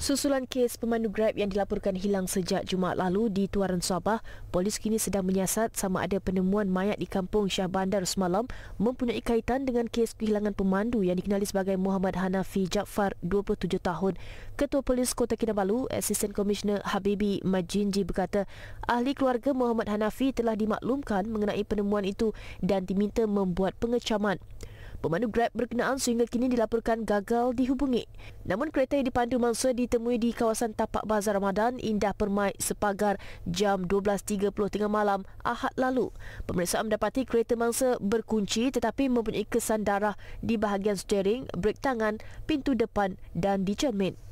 Susulan kes pemandu Grab yang dilaporkan hilang sejak Jumaat lalu di Tuaran Sabah, polis kini sedang menyiasat sama ada penemuan mayat di kampung Syah Bandar semalam mempunyai kaitan dengan kes kehilangan pemandu yang dikenali sebagai Muhammad Hanafi Jaafar, 27 tahun. Ketua Polis Kota Kinabalu, Assistant Commissioner Habibi Majinji berkata, ahli keluarga Muhammad Hanafi telah dimaklumkan mengenai penemuan itu dan diminta membuat pengecaman. Pemandu Grab berkenaan sehingga kini dilaporkan gagal dihubungi. Namun kereta yang dipandu mangsa ditemui di kawasan Tapak Bazar Ramadan Indah Permai Sepagar jam 12.30 tengah malam Ahad lalu. Pemeriksaan mendapati kereta mangsa berkunci tetapi mempunyai kesan darah di bahagian steering, brek tangan, pintu depan dan dicermin.